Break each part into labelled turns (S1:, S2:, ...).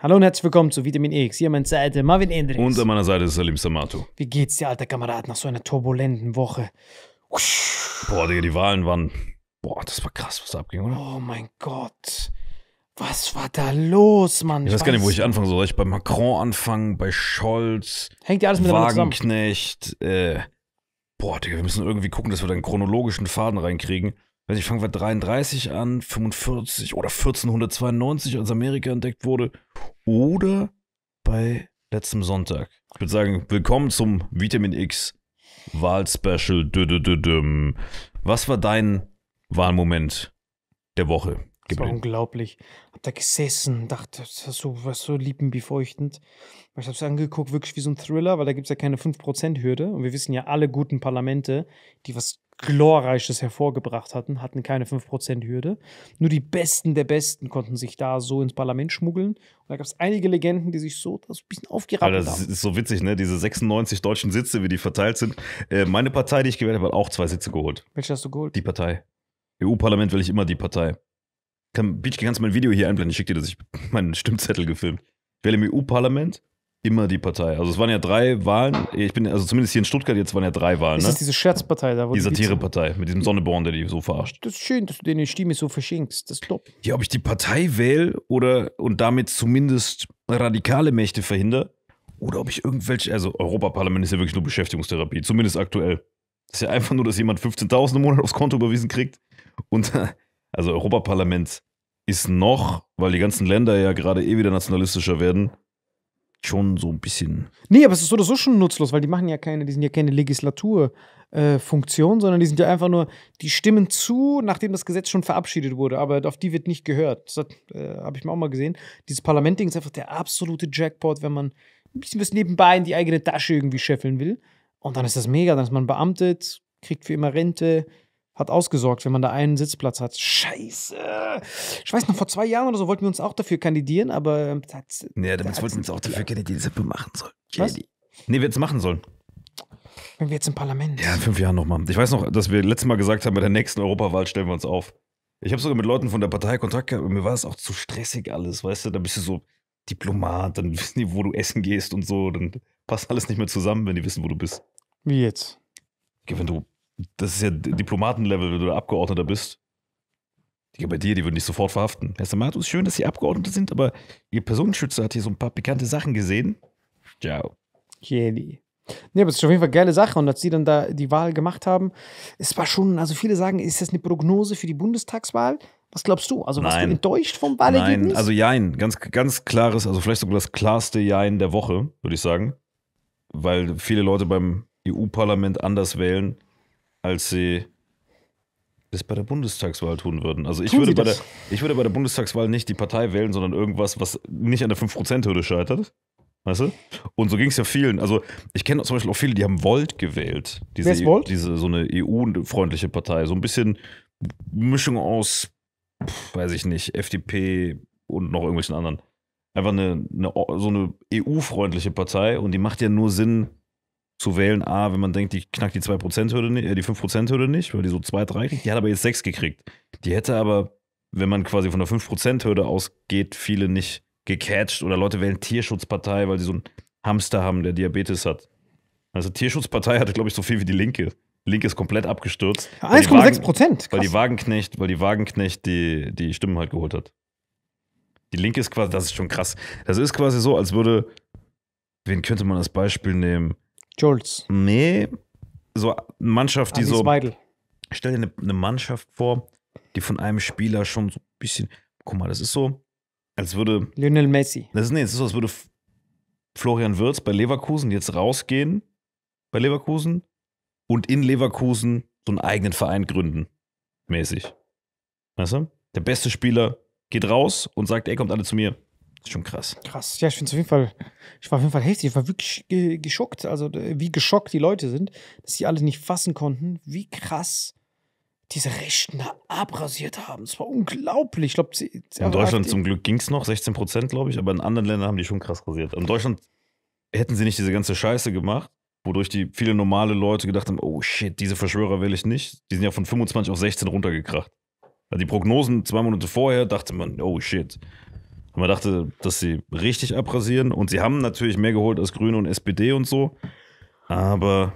S1: Hallo und herzlich willkommen zu Vitamin X. Hier an meiner Seite Marvin Endrix. Und
S2: an meiner Seite Salim Samato.
S1: Wie geht's dir, alter Kamerad, nach so einer turbulenten Woche?
S2: Boah, Digga, die Wahlen waren. Boah, das war krass, was da abging, oder? Oh mein
S1: Gott. Was war da los, Mann? Ich, ich weiß gar nicht, wo ich
S2: anfange. soll. ich bei Macron anfangen, bei Scholz? Hängt ja alles mit Wagenknecht, äh. Boah, Digga, wir müssen irgendwie gucken, dass wir da einen chronologischen Faden reinkriegen weiß nicht, fangen wir 33 an, 45 oder 1492 als Amerika entdeckt wurde oder bei letztem Sonntag. Ich würde sagen, willkommen zum Vitamin X Wahlspecial. Was war dein Wahlmoment der Woche? Das war
S1: unglaublich. Hab da gesessen, dachte, das war so, was so liebenbefeuchtend. Ich hab's angeguckt, wirklich wie so ein Thriller, weil da gibt es ja keine 5%-Hürde. Und wir wissen ja, alle guten Parlamente, die was Glorreiches hervorgebracht hatten, hatten keine 5% Hürde. Nur die Besten der Besten konnten sich da so ins Parlament schmuggeln. Und da gab es einige Legenden, die sich so, so ein bisschen aufgerappelt haben. Das ist
S2: so witzig, ne? Diese 96 deutschen Sitze, wie die verteilt sind. Äh, meine Partei, die ich gewählt habe, hat auch zwei Sitze geholt. Welche hast du geholt? Die Partei. EU-Parlament will ich immer die Partei. Kann, Beach, kannst du mein Video hier einblenden? Ich schicke dir das. Ich meinen Stimmzettel gefilmt. Ich wähle im EU-Parlament Immer die Partei. Also es waren ja drei Wahlen. Ich bin, also zumindest hier in Stuttgart jetzt waren ja drei Wahlen. Ne? Das ne? ist diese
S1: Scherzpartei da. Wo die
S2: Satirepartei mit diesem Sonneborn, der die so verarscht.
S1: Das ist schön, dass du deine Stimme so verschenkst. Das
S2: ist Ja, ob ich die Partei wähle oder und damit zumindest radikale Mächte verhindere oder ob ich irgendwelche, also Europaparlament ist ja wirklich nur Beschäftigungstherapie, zumindest aktuell. Das ist ja einfach nur, dass jemand 15.000 im Monat aufs Konto überwiesen kriegt und also Europaparlament ist noch, weil die ganzen Länder ja gerade eh wieder nationalistischer werden, schon so ein bisschen.
S1: Nee, aber es ist so oder so schon nutzlos, weil die machen ja keine, die sind ja keine Legislaturfunktion, äh, sondern die sind ja einfach nur, die stimmen zu, nachdem das Gesetz schon verabschiedet wurde, aber auf die wird nicht gehört. Das äh, habe ich mir auch mal gesehen. Dieses Parlamentding ist einfach der absolute Jackpot, wenn man ein bisschen was nebenbei in die eigene Tasche irgendwie scheffeln will. Und dann ist das mega, dann ist man beamtet, kriegt für immer Rente, hat ausgesorgt, wenn man da einen Sitzplatz hat. Scheiße! Ich weiß noch, vor zwei Jahren oder so wollten wir uns auch dafür kandidieren, aber. Ähm, das,
S2: ja, damals wollten wir uns auch dafür kandidieren, dass wir machen sollen. Was? Nee, wir es machen sollen.
S1: Wenn wir jetzt im Parlament. Ja,
S2: in fünf Jahren nochmal. Ich weiß noch, dass wir letztes Mal gesagt haben, bei der nächsten Europawahl stellen wir uns auf. Ich habe sogar mit Leuten von der Partei Kontakt gehabt und mir war es auch zu stressig alles, weißt du? Da bist du so Diplomat, dann wissen die, wo du essen gehst und so. Dann passt alles nicht mehr zusammen, wenn die wissen, wo du bist. Wie jetzt? Wenn du das ist ja Diplomatenlevel, wenn du Abgeordneter bist. Die bei dir, die würden dich sofort verhaften. Herr Samatus, schön, dass Sie Abgeordnete sind, aber Ihr Personenschützer hat hier so ein paar pikante Sachen gesehen. Ciao. Jedi.
S1: Nee, aber es ist auf jeden Fall eine geile Sache. Und als sie dann da die Wahl gemacht haben, es war schon, also viele sagen, ist das eine Prognose für die Bundestagswahl? Was glaubst du? Also, warst du enttäuscht vom Wahlergebnis? Nein, also
S2: Jein. Ganz, ganz klares, also vielleicht sogar das klarste Jein der Woche, würde ich sagen. Weil viele Leute beim EU-Parlament anders wählen als sie das bei der Bundestagswahl tun würden. Also ich würde, bei der, ich würde bei der Bundestagswahl nicht die Partei wählen, sondern irgendwas, was nicht an der 5%-Hürde scheitert. Weißt du? Und so ging es ja vielen. Also ich kenne zum Beispiel auch viele, die haben Volt gewählt. Diese, Wer ist Volt? Diese, so eine EU-freundliche Partei. So ein bisschen Mischung aus, weiß ich nicht, FDP und noch irgendwelchen anderen. Einfach eine, eine so eine EU-freundliche Partei und die macht ja nur Sinn, zu wählen, A, wenn man denkt, die knackt die 2%-Hürde nicht, äh, die 5%-Hürde nicht, weil die so 2, 3 kriegt, die hat aber jetzt 6 gekriegt. Die hätte aber, wenn man quasi von der 5%-Hürde ausgeht, viele nicht gecatcht oder Leute wählen Tierschutzpartei, weil sie so einen Hamster haben, der Diabetes hat. Also Tierschutzpartei hatte, glaube ich, so viel wie die Linke. Die Linke ist komplett abgestürzt. 1,6 Prozent. Weil die Wagenknecht, weil die Wagenknecht die, die Stimmen halt geholt hat. Die Linke ist quasi, das ist schon krass. Das ist quasi so, als würde, wen könnte man als Beispiel nehmen? Schulz. Nee, so eine Mannschaft, die Anis so. Weidel. Stell dir eine, eine Mannschaft vor, die von einem Spieler schon so ein bisschen. Guck mal, das ist so, als würde. Lionel Messi. Das ist, nee, das ist so, als würde Florian Wirtz bei Leverkusen jetzt rausgehen, bei Leverkusen, und in Leverkusen so einen eigenen Verein gründen. Mäßig. Weißt du? Der beste Spieler geht raus und sagt, ey, kommt alle zu mir schon krass.
S1: Krass. Ja, ich finde es auf jeden Fall, ich war auf jeden Fall heftig. Ich war wirklich geschockt, also wie geschockt die Leute sind, dass sie alle nicht fassen konnten, wie krass diese Rechten abrasiert haben. Es war unglaublich. Ich glaub, sie,
S2: in Deutschland zum Glück ging es noch, 16 Prozent, glaube ich, aber in anderen Ländern haben die schon krass rasiert. In Deutschland hätten sie nicht diese ganze Scheiße gemacht, wodurch die viele normale Leute gedacht haben, oh shit, diese Verschwörer will ich nicht. Die sind ja von 25 auf 16 runtergekracht. Die Prognosen zwei Monate vorher dachte man, oh shit, und man dachte, dass sie richtig abrasieren. Und sie haben natürlich mehr geholt als Grüne und SPD und so. Aber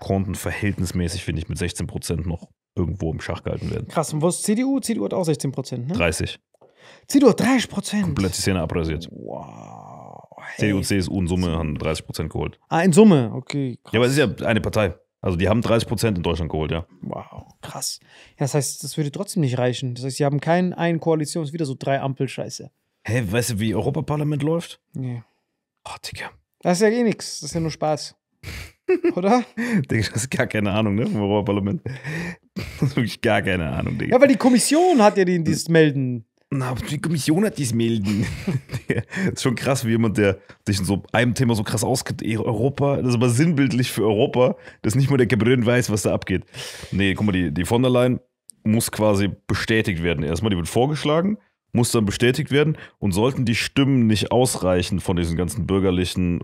S2: konnten verhältnismäßig, finde ich, mit 16 Prozent noch irgendwo im Schach gehalten werden.
S1: Krass, und wo ist CDU? CDU hat auch 16 Prozent, ne? 30. CDU hat 30 Prozent.
S2: Komplett die Szene abrasiert. Wow. Hey. CDU und CSU in Summe haben 30 Prozent geholt.
S1: Ah, in Summe, okay.
S2: Krass. Ja, aber es ist ja eine Partei. Also die haben 30 Prozent in Deutschland geholt, ja.
S1: Wow, krass. Ja, das heißt, das würde trotzdem nicht reichen. Das heißt, sie haben keinen einen Koalition, ist wieder so drei Ampelscheiße.
S2: Hä, hey, weißt du, wie
S1: Europaparlament läuft? Nee.
S2: Oh, Digga. Das ist ja eh nichts. Das ist ja nur Spaß. Oder? Digga, das ist gar keine Ahnung, ne? Vom Europaparlament. Das ist wirklich gar keine Ahnung, Digga. Ja, weil die
S1: Kommission hat ja den,
S2: dieses Melden na, die Kommission hat dies melden? das ist schon krass, wie jemand, der sich in so einem Thema so krass auskennt. Eh, Europa, das ist aber sinnbildlich für Europa, dass nicht mal der Gabriel weiß, was da abgeht. Nee, guck mal, die, die von der Leyen muss quasi bestätigt werden. Erstmal, die wird vorgeschlagen, muss dann bestätigt werden und sollten die Stimmen nicht ausreichen von diesen ganzen bürgerlichen,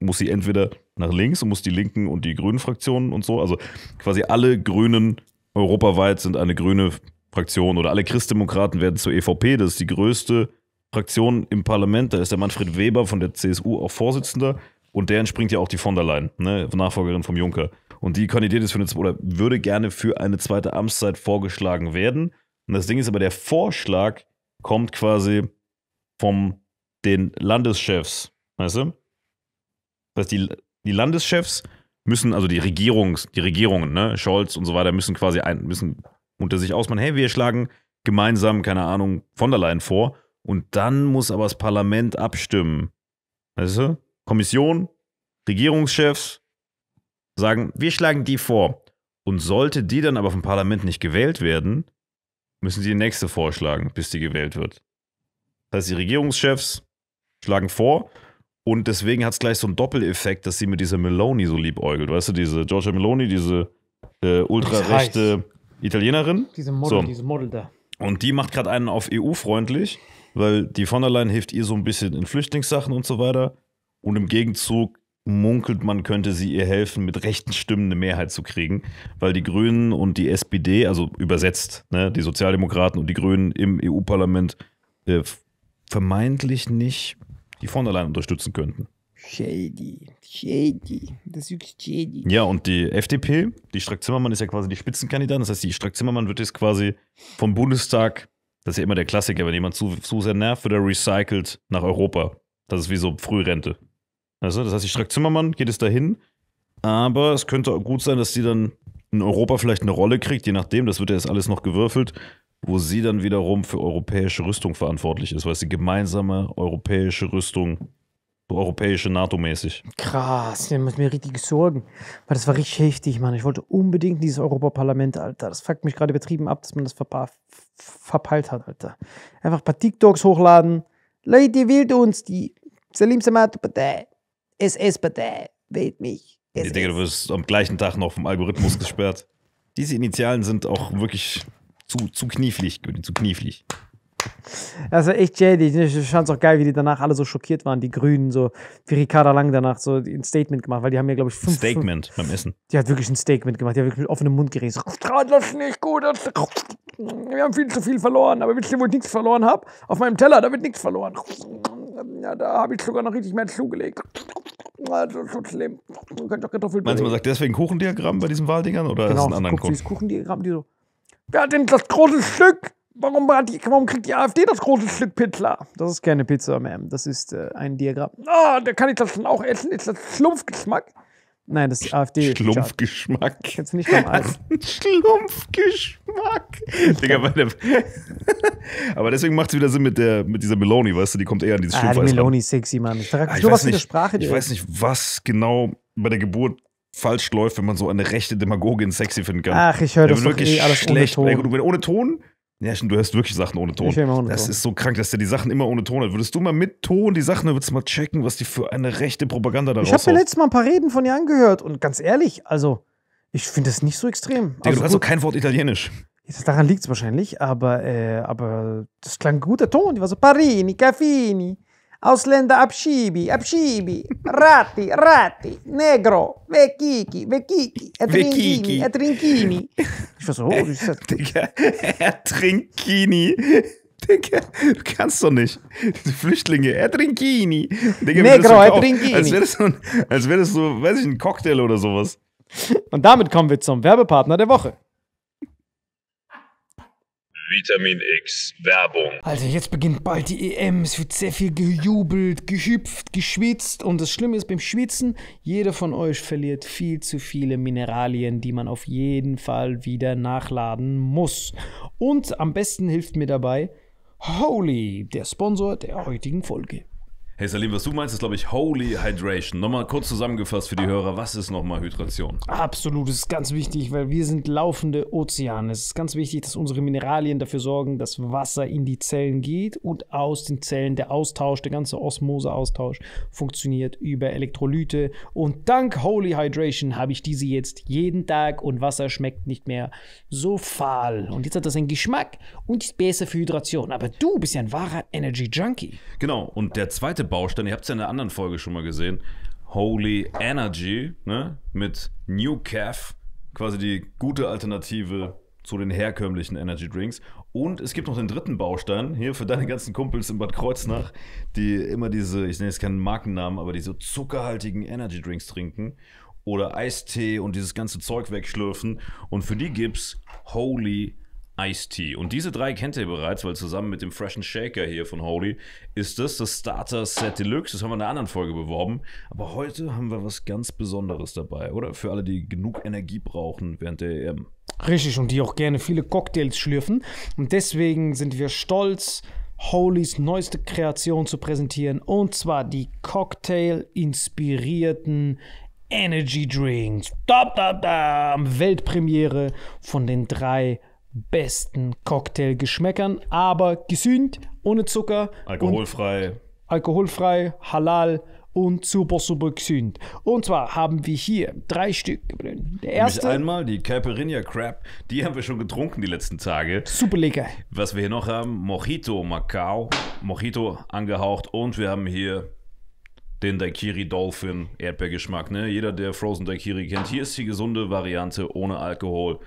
S2: muss sie entweder nach links und muss die Linken und die Grünen Fraktionen und so, also quasi alle Grünen europaweit sind eine grüne Fraktion oder alle Christdemokraten werden zur EVP. Das ist die größte Fraktion im Parlament. Da ist der Manfred Weber von der CSU auch Vorsitzender. Und der entspringt ja auch die von der Leyen, ne? Nachfolgerin vom Juncker. Und die kandidiert jetzt für eine, oder würde gerne für eine zweite Amtszeit vorgeschlagen werden. Und das Ding ist aber, der Vorschlag kommt quasi vom den Landeschefs, weißt du? Das heißt, die, die Landeschefs müssen, also die Regierungs, die Regierungen, ne, Scholz und so weiter, müssen quasi ein, müssen unter sich ausmachen, hey, wir schlagen gemeinsam, keine Ahnung, von der Leyen vor. Und dann muss aber das Parlament abstimmen. Weißt du? Kommission, Regierungschefs sagen, wir schlagen die vor. Und sollte die dann aber vom Parlament nicht gewählt werden, müssen sie die nächste vorschlagen, bis die gewählt wird. Das heißt, die Regierungschefs schlagen vor und deswegen hat es gleich so einen Doppeleffekt, dass sie mit dieser Meloni so liebäugelt. Weißt du, diese Georgia Meloni, diese äh, ultrarechte Italienerin. Diese Model, so. diese Model da. Und die macht gerade einen auf EU-freundlich, weil die von der Leyen hilft ihr so ein bisschen in Flüchtlingssachen und so weiter. Und im Gegenzug munkelt man, könnte sie ihr helfen, mit rechten Stimmen eine Mehrheit zu kriegen, weil die Grünen und die SPD, also übersetzt, ne, die Sozialdemokraten und die Grünen im EU-Parlament äh, vermeintlich nicht die von der Leyen unterstützen könnten.
S1: Shady, shady, das ist wirklich shady.
S2: Ja, und die FDP, die Strack-Zimmermann ist ja quasi die Spitzenkandidatin. Das heißt, die Strack-Zimmermann wird jetzt quasi vom Bundestag, das ist ja immer der Klassiker, wenn jemand zu, zu sehr nervt, wird er recycelt nach Europa. Das ist wie so Frührente. Also, das heißt, die Strack-Zimmermann geht es dahin, aber es könnte gut sein, dass sie dann in Europa vielleicht eine Rolle kriegt, je nachdem, das wird ja jetzt alles noch gewürfelt, wo sie dann wiederum für europäische Rüstung verantwortlich ist, weil sie gemeinsame europäische Rüstung so europäische NATO-mäßig.
S1: Krass, der macht mir richtig Sorgen. Weil das war richtig heftig, Mann. Ich wollte unbedingt in dieses Europaparlament, Alter. Das fuckt mich gerade betrieben ab, dass man das verpa verpeilt hat, Alter. Einfach ein paar TikToks hochladen. Leute, wählt uns. Die Salim Samatu-Partei, SS-Partei, wählt mich.
S2: SS. Ich denke, du wirst am gleichen Tag noch vom Algorithmus gesperrt. Diese Initialen sind auch wirklich zu, zu knieflig, Zu knieflich.
S1: Das war echt jaded. Ich fand es auch geil, wie die danach alle so schockiert waren, die Grünen, so wie Ricarda Lang danach so ein Statement gemacht, weil die haben ja, glaube ich, fünf. Statement fünf, beim Essen. Die hat wirklich ein Statement gemacht, die hat wirklich mit offenem Mund geredet. So, das ist nicht gut, das, wir haben viel zu viel verloren, aber wisst ihr, wo ich nichts verloren habe? Auf meinem Teller, da wird nichts verloren. Ja, da habe ich sogar noch richtig mehr zugelegt. Also, so schlimm. Man könnte auch Kartoffeln Meinst du, man sagt
S2: deswegen Kuchendiagramm bei diesen Wahldingern oder genau, ist ein anderer Grund? Genau,
S1: Kuchendiagramm, die so, wer hat denn das große Stück? Warum, die, warum, kriegt die AfD das große Stück Pizza? Das ist keine Pizza, Ma'am. Das ist äh, ein Diagramm. Ah, oh, da kann ich das schon auch essen. Ist das Schlumpfgeschmack? Nein, das ist die AfD. Schlumpfgeschmack. Jetzt nicht beim Arzt. Schlumpfgeschmack. Digga,
S2: meine, aber deswegen macht es wieder Sinn mit, der, mit dieser Meloni, weißt du? Die kommt eher an dieses ah, die Meloni ist sexy, Mann. Ah, ich, ah, ich, weiß nicht, Sprache, ich weiß nicht, was genau bei der Geburt falsch läuft, wenn man so eine rechte Demagogin sexy finden kann. Ach, ich höre das wirklich eh alles schlecht. Ohne Ton. Ohne Ton ja, stimmt, du hörst wirklich Sachen ohne Ton. Ich höre immer ohne das Ton. ist so krank, dass der die Sachen immer ohne Ton hat. Würdest du mal mit Ton die Sachen, dann würdest du mal checken, was die für eine rechte Propaganda daraus Ich habe mir
S1: letztes Mal ein paar Reden von ihr angehört und ganz ehrlich, also ich finde das nicht so extrem. Digga, also, du hast doch
S2: kein Wort Italienisch. Jetzt, daran liegt es wahrscheinlich, aber, äh, aber
S1: das klang guter Ton. Die war so Parini, Caffini. Ausländer abschiebi, abschiebi, Ratti, Ratti, Negro, Vekiki, Vekiki, Ertrinkini, Ertrinkini.
S2: Ich war so, oh, ist das? Digga, Ertrinkini. Digga, du kannst doch nicht. Diese Flüchtlinge, Ertrinkini. Negro, Ertrinkini. Als wäre das, so, wär das so, weiß ich, ein Cocktail oder sowas. Und damit kommen wir zum Werbepartner der Woche. Vitamin X Werbung.
S1: Also jetzt beginnt bald die EM. Es wird sehr viel gejubelt, gehüpft, geschwitzt. Und das Schlimme ist beim Schwitzen, jeder von euch verliert viel zu viele Mineralien, die man auf jeden Fall wieder nachladen muss. Und am besten hilft mir dabei Holy, der Sponsor der heutigen Folge.
S2: Hey Salim, was du meinst, ist glaube ich Holy Hydration. Nochmal kurz zusammengefasst für die Hörer, was ist nochmal Hydration?
S1: Absolut, das ist ganz wichtig, weil wir sind laufende Ozeane. Es ist ganz wichtig, dass unsere Mineralien dafür sorgen, dass Wasser in die Zellen geht und aus den Zellen der Austausch, der ganze Osmose-Austausch funktioniert über Elektrolyte. Und dank Holy Hydration habe ich diese jetzt jeden Tag und Wasser schmeckt nicht mehr so fahl. Und jetzt hat das einen Geschmack und ist besser für
S2: Hydration. Aber du bist ja ein wahrer Energy-Junkie. Genau, und der zweite Baustein. Ihr habt es ja in der anderen Folge schon mal gesehen. Holy Energy ne? mit New Calf, quasi die gute Alternative zu den herkömmlichen Energy Drinks. Und es gibt noch den dritten Baustein hier für deine ganzen Kumpels in Bad Kreuznach, die immer diese, ich nenne jetzt keinen Markennamen, aber diese zuckerhaltigen Energy Drinks trinken oder Eistee und dieses ganze Zeug wegschlürfen. Und für die gibt's Holy Energy. Ice-Tea. Und diese drei kennt ihr bereits, weil zusammen mit dem Freshen Shaker hier von Holy ist das das Starter-Set Deluxe. Das haben wir in einer anderen Folge beworben. Aber heute haben wir was ganz Besonderes dabei, oder? Für alle, die genug Energie brauchen während der EM.
S1: Richtig, und die auch gerne viele Cocktails schlürfen. Und deswegen sind wir stolz, Holys neueste Kreation zu präsentieren. Und zwar die Cocktail-inspirierten Energy Drinks. Da, da, da. Weltpremiere von den drei besten Cocktailgeschmäckern, aber gesund, ohne Zucker. Alkoholfrei. Alkoholfrei, halal und super, super gesund. Und zwar haben wir hier drei Stück Der erste. Nämlich einmal
S2: die Caipirinha Crab, die haben wir schon getrunken die letzten Tage. Super lecker. Was wir hier noch haben, Mojito Macau, Mojito angehaucht und wir haben hier den Daikiri Dolphin Erdbeergeschmack. Ne? Jeder, der Frozen Daikiri kennt, hier ist die gesunde Variante ohne Alkohol.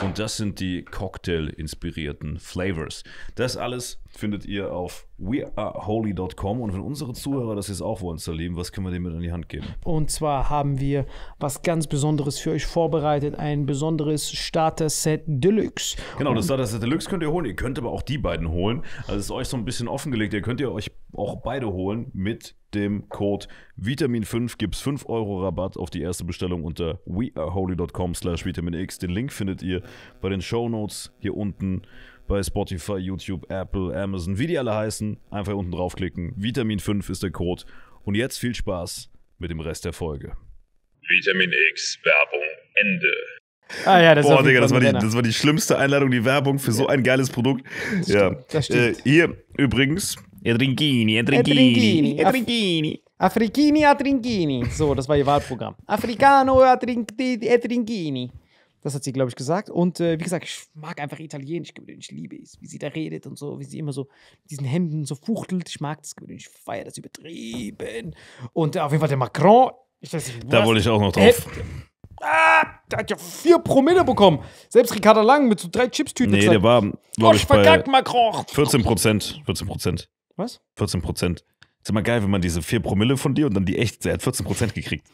S2: Und das sind die Cocktail-inspirierten Flavors. Das alles findet ihr auf weareholy.com. Und wenn unsere Zuhörer das jetzt auch wollen, Salim, was können wir denen mit an die Hand geben?
S1: Und zwar haben wir was ganz Besonderes für euch vorbereitet: ein besonderes Starter-Set Deluxe. Genau, das
S2: Starter-Set Deluxe könnt ihr holen. Ihr könnt aber auch die beiden holen. Also ist euch so ein bisschen offengelegt. Ihr könnt ihr euch auch beide holen mit dem Code Vitamin5 gibt es 5 Euro Rabatt auf die erste Bestellung unter weareholy.com slash vitaminx. Den Link findet ihr bei den Show Notes hier unten bei Spotify, YouTube, Apple, Amazon, wie die alle heißen. Einfach unten draufklicken. Vitamin5 ist der Code. Und jetzt viel Spaß mit dem Rest der Folge. Vitamin X Werbung Ende. Ah ja, das, Boah, Digga, das, war die, das war die schlimmste Einladung, die Werbung für so ein geiles Produkt. Das ja. Stimmt, das äh, stimmt. Äh, hier übrigens, Edringini, Edringini, Edringini.
S1: Afrikini, Adringini. So, das war ihr Wahlprogramm. Africano, Edringini. Das hat sie, glaube ich, gesagt. Und äh, wie gesagt, ich mag einfach Italienisch, ich liebe es, wie sie da redet und so, wie sie immer so mit diesen Händen so fuchtelt. Ich mag das, ich feiere das übertrieben. Und äh, auf jeden Fall der Macron. Weiß, da wollte ich auch noch drauf. Äh, Ah, der hat ja vier Promille bekommen. Selbst Ricarda Lang mit so drei Chips-Tüten. Nee, der war,
S2: glaube oh, ich, vergackt, Macron. 14 Prozent. 14 Prozent. Was? 14 Prozent. Ist immer geil, wenn man diese vier Promille von dir und dann die echt, Er hat 14 Prozent gekriegt.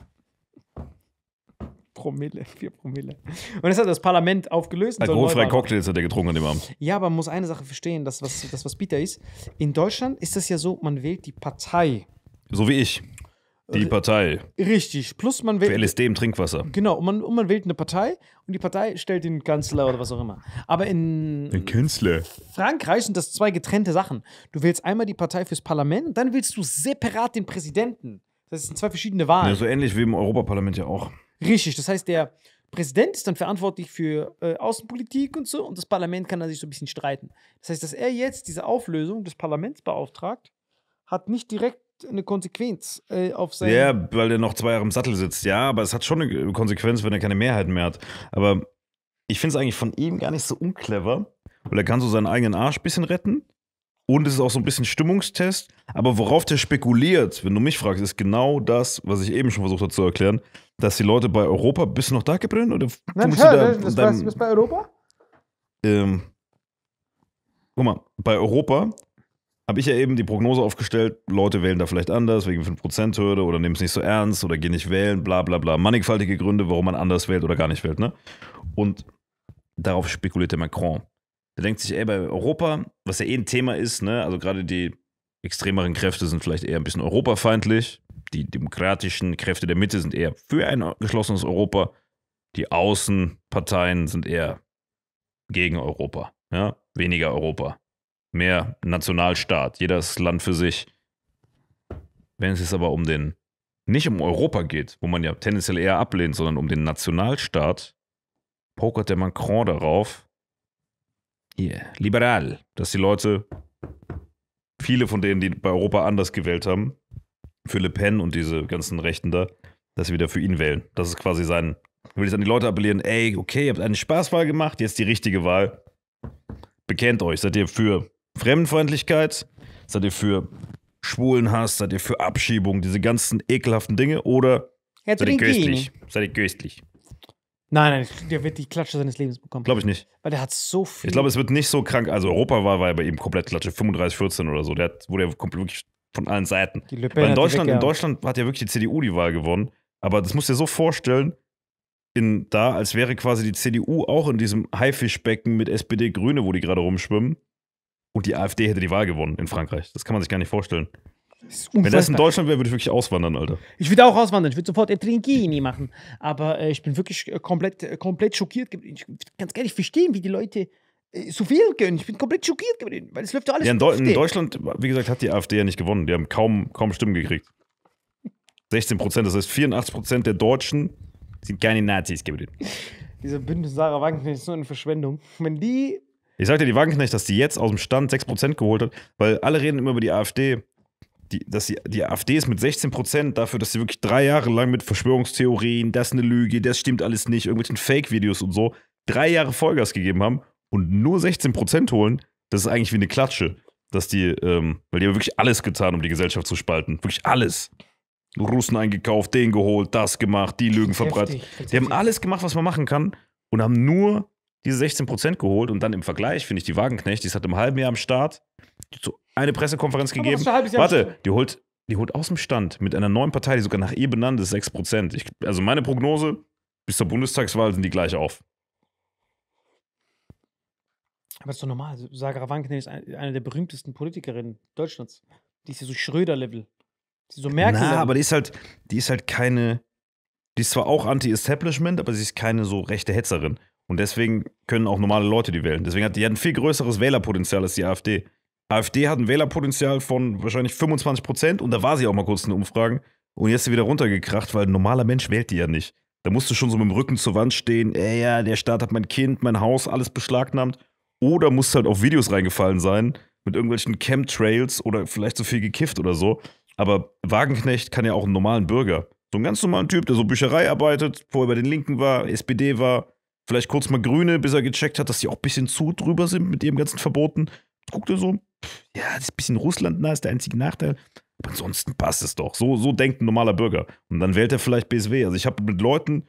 S1: Promille, vier Promille. Und das hat das Parlament aufgelöst. Alkoholfreie Cocktails hat
S2: er getrunken an dem Abend.
S1: Ja, aber man muss eine Sache verstehen, dass was, das was bitter ist. In Deutschland ist das ja so, man wählt die Partei.
S2: So wie ich. Die Partei. Richtig. Plus man wählt. Für LSD im Trinkwasser.
S1: Genau, und man, und man wählt eine Partei und die Partei stellt den Kanzler oder was auch immer. Aber in.
S2: Den Künstler.
S1: Frankreich sind das zwei getrennte Sachen. Du wählst einmal die Partei fürs Parlament, dann wählst du separat den Präsidenten. Das sind zwei verschiedene Wahlen. Ja, so
S2: ähnlich wie im Europaparlament ja auch.
S1: Richtig, das heißt, der Präsident ist dann verantwortlich für äh, Außenpolitik und so und das Parlament kann dann sich so ein bisschen streiten. Das heißt, dass er jetzt diese Auflösung des Parlaments beauftragt, hat nicht direkt eine Konsequenz äh,
S2: auf sein. Ja, weil er noch zwei Jahre im Sattel sitzt, ja, aber es hat schon eine Konsequenz, wenn er keine Mehrheit mehr hat. Aber ich finde es eigentlich von ihm gar nicht so unclever, weil er kann so seinen eigenen Arsch ein bisschen retten. Und es ist auch so ein bisschen Stimmungstest. Aber worauf der spekuliert, wenn du mich fragst, ist genau das, was ich eben schon versucht habe zu erklären, dass die Leute bei Europa, bist du noch da gebrannt? Oder Nein, klar, da, das deinem, bist bei Europa? Ähm, guck mal, bei Europa habe ich ja eben die Prognose aufgestellt, Leute wählen da vielleicht anders, wegen 5%-Hürde oder nehmen es nicht so ernst oder gehen nicht wählen, bla bla bla. Mannigfaltige Gründe, warum man anders wählt oder gar nicht wählt. Ne? Und darauf spekuliert der Macron. Der denkt sich, ey, bei Europa, was ja eh ein Thema ist, ne? also gerade die extremeren Kräfte sind vielleicht eher ein bisschen europafeindlich, die demokratischen Kräfte der Mitte sind eher für ein geschlossenes Europa, die Außenparteien sind eher gegen Europa, ja? weniger Europa mehr Nationalstaat, jedes Land für sich. Wenn es jetzt aber um den, nicht um Europa geht, wo man ja tendenziell eher ablehnt, sondern um den Nationalstaat, pokert der Macron darauf, hier, liberal, dass die Leute, viele von denen, die bei Europa anders gewählt haben, für Le Pen und diese ganzen Rechten da, dass sie wieder für ihn wählen. Das ist quasi sein, will ich an die Leute appellieren, ey, okay, ihr habt eine Spaßwahl gemacht, jetzt die richtige Wahl. Bekennt euch, seid ihr für Fremdenfeindlichkeit? Seid ihr für Schwulenhass? Seid ihr für Abschiebung? Diese ganzen ekelhaften Dinge? Oder ja, seid ihr göstlich? Seid ihr göstlich?
S1: Nein, nein, der wird die Klatsche seines Lebens bekommen.
S2: Glaube ich nicht. Weil der hat so viel. Ich glaube, es wird nicht so krank. Also Europa war, war bei ihm komplett Klatsche, 35-14 oder so. Der hat, wurde ja wirklich von allen Seiten. Die in Deutschland, weg, in Deutschland hat ja wirklich die CDU die Wahl gewonnen. Aber das musst du dir so vorstellen, in, da, als wäre quasi die CDU auch in diesem Haifischbecken mit SPD Grüne, wo die gerade rumschwimmen. Und die AfD hätte die Wahl gewonnen in Frankreich. Das kann man sich gar nicht vorstellen. Das Wenn das in Deutschland wäre, würde ich wirklich auswandern, Alter.
S1: Ich würde auch auswandern. Ich würde sofort Trinchini machen. Aber äh, ich bin wirklich äh, komplett, äh, komplett schockiert. Ich gar nicht verstehen, wie die Leute äh, so viel können. Ich bin komplett schockiert gewesen, weil es
S2: läuft ja alles. Ja, in, Deu in, Deutschland, wie gesagt, hat die AfD ja nicht gewonnen. Die haben kaum, kaum Stimmen gekriegt. 16 Prozent, das heißt 84 Prozent der Deutschen sind keine Nazis gewesen.
S1: Dieser Bündnis Sarah Wagner ist nur eine Verschwendung. Wenn die
S2: ich sagte die Wagenknecht, dass die jetzt aus dem Stand 6% geholt hat, weil alle reden immer über die AfD. Die, dass die, die AfD ist mit 16% dafür, dass sie wirklich drei Jahre lang mit Verschwörungstheorien, das ist eine Lüge, das stimmt alles nicht, irgendwelchen Fake-Videos und so, drei Jahre Vollgas gegeben haben und nur 16% holen, das ist eigentlich wie eine Klatsche. Dass die, ähm, weil die haben wirklich alles getan, um die Gesellschaft zu spalten. Wirklich alles. Russen eingekauft, den geholt, das gemacht, die Lügen verbreitet. Die haben alles gemacht, was man machen kann und haben nur diese 16% geholt und dann im Vergleich, finde ich, die Wagenknecht, die ist halt im halben Jahr am Start, so eine Pressekonferenz gegeben. Warte, die holt, die holt aus dem Stand mit einer neuen Partei, die sogar nach ihr benannt ist, 6%. Ich, also meine Prognose, bis zur Bundestagswahl sind die gleich auf.
S1: Aber das ist doch normal. Also Sarah Wagenknecht ist eine der berühmtesten Politikerinnen Deutschlands. Die ist ja so Schröder-Level. Die ist so Merkel. -Level. Na, aber die ist halt,
S2: die ist halt keine. Die ist zwar auch Anti-Establishment, aber sie ist keine so rechte Hetzerin. Und deswegen können auch normale Leute die wählen. Deswegen hat die hat ein viel größeres Wählerpotenzial als die AfD. AfD hat ein Wählerpotenzial von wahrscheinlich 25 Prozent und da war sie auch mal kurz in den Umfragen und jetzt ist sie wieder runtergekracht, weil ein normaler Mensch wählt die ja nicht. Da musst du schon so mit dem Rücken zur Wand stehen, ey, ja, der Staat hat mein Kind, mein Haus, alles beschlagnahmt. Oder musst halt auf Videos reingefallen sein mit irgendwelchen Chemtrails oder vielleicht zu so viel gekifft oder so. Aber Wagenknecht kann ja auch einen normalen Bürger. So einen ganz normalen Typ, der so Bücherei arbeitet, vorher bei den Linken war, SPD war, Vielleicht kurz mal Grüne, bis er gecheckt hat, dass die auch ein bisschen zu drüber sind mit ihrem ganzen Verboten. Guckt er so, ja, das ist ein bisschen Russland, russlandnah, ist der einzige Nachteil. Aber ansonsten passt es doch. So, so denkt ein normaler Bürger. Und dann wählt er vielleicht BSW. Also ich habe mit Leuten,